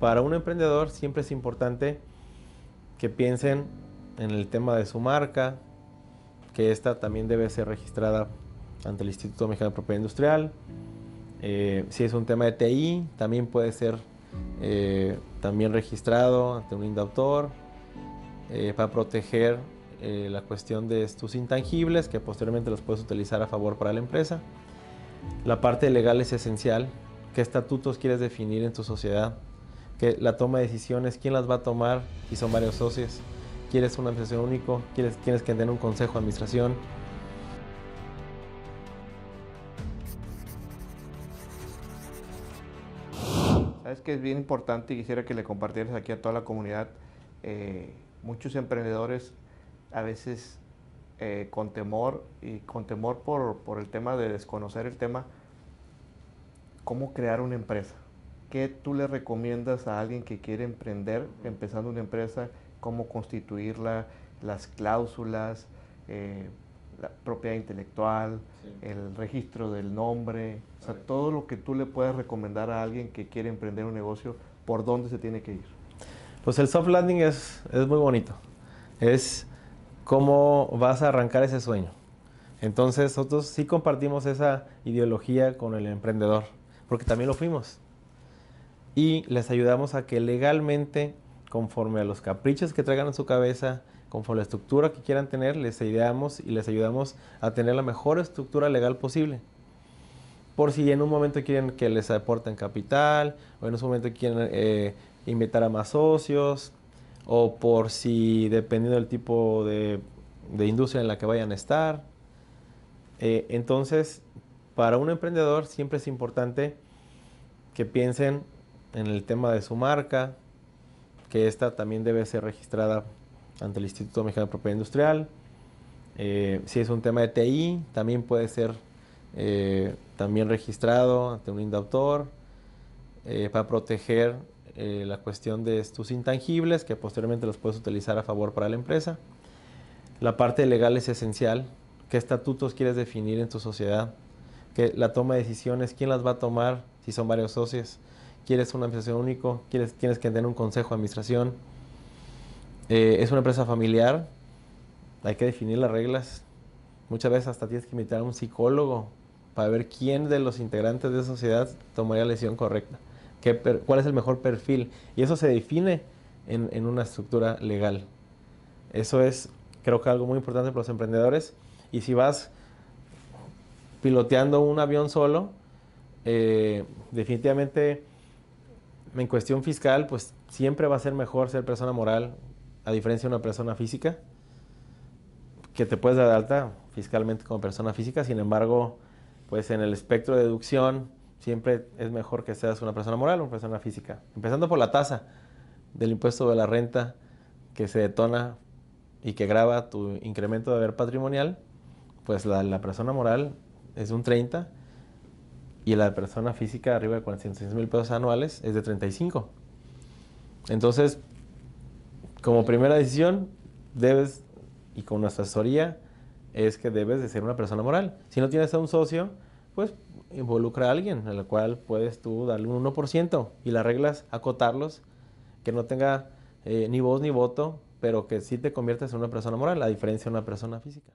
para un emprendedor siempre es importante que piensen en el tema de su marca, que esta también debe ser registrada ante el Instituto Mexicano de Propiedad Industrial. Eh, si es un tema de TI, también puede ser eh, también registrado ante un indautor eh, para proteger la cuestión de estos intangibles que posteriormente los puedes utilizar a favor para la empresa. La parte legal es esencial. ¿Qué estatutos quieres definir en tu sociedad? que la toma de decisiones, quién las va a tomar y son varios socios. ¿Quieres una administración único? ¿Quieres, tienes que den un consejo de administración? Sabes que es bien importante y quisiera que le compartieras aquí a toda la comunidad. Eh, muchos emprendedores a veces eh, con temor y con temor por el tema de desconocer el tema, cómo crear una empresa. ¿qué tú le recomiendas a alguien que quiere emprender, empezando una empresa, cómo constituirla, las cláusulas, eh, la propiedad intelectual, el registro del nombre, o sea, todo lo que tú le puedas recomendar a alguien que quiere emprender un negocio, por dónde se tiene que ir? Pues el soft landing es, es muy bonito. Es cómo vas a arrancar ese sueño. Entonces nosotros sí compartimos esa ideología con el emprendedor, porque también lo fuimos y les ayudamos a que legalmente, conforme a los caprichos que traigan en su cabeza, conforme a la estructura que quieran tener, les ayudamos y les ayudamos a tener la mejor estructura legal posible. Por si en un momento quieren que les aporten capital, o en un momento quieren eh, invitar a más socios, o por si dependiendo del tipo de, industria en la que vayan a estar. Eh, entonces, para un emprendedor siempre es importante que piensen en el tema de su marca, que esta también debe ser registrada ante el Instituto Mexicano de Propiedad Industrial. Eh, si es un tema de TI, también puede ser eh, también registrado ante un indautor eh, para proteger la cuestión de tus intangibles, que posteriormente los puedes utilizar a favor para la empresa. La parte legal es esencial. ¿Qué estatutos quieres definir en tu sociedad? ¿Qué, la toma de decisiones, quién las va a tomar si son varios socios? quieres una administración único, quieres, tienes que tener un consejo de administración. Eh, es una empresa familiar, hay que definir las reglas. Muchas veces hasta tienes que invitar a un psicólogo para ver quién de los integrantes de esa sociedad tomaría la decisión correcta, qué cuál es el mejor perfil. Y eso se define en, en una estructura legal. Eso es, creo que algo muy importante para los emprendedores. Y si vas piloteando un avión solo, eh, definitivamente en cuestión fiscal, pues siempre va a ser mejor ser persona moral, a diferencia de una persona física, que te puedes dar alta fiscalmente como persona física, sin embargo, pues en el espectro de deducción siempre es mejor que seas una persona moral o una persona física. Empezando por la tasa del impuesto de la renta que se detona y que grava tu incremento de haber patrimonial, pues la, la persona moral es un 30 y la persona física arriba de 406 mil pesos anuales es de 35. Entonces, como primera decisión, debes, y con nuestra asesoría, es que debes de ser una persona moral. Si no tienes a un socio, pues involucra a alguien al cual puedes tú darle un 1% y las reglas acotarlos, que no tenga eh, ni voz ni voto, pero que sí te conviertas en una persona moral, a diferencia de una persona física.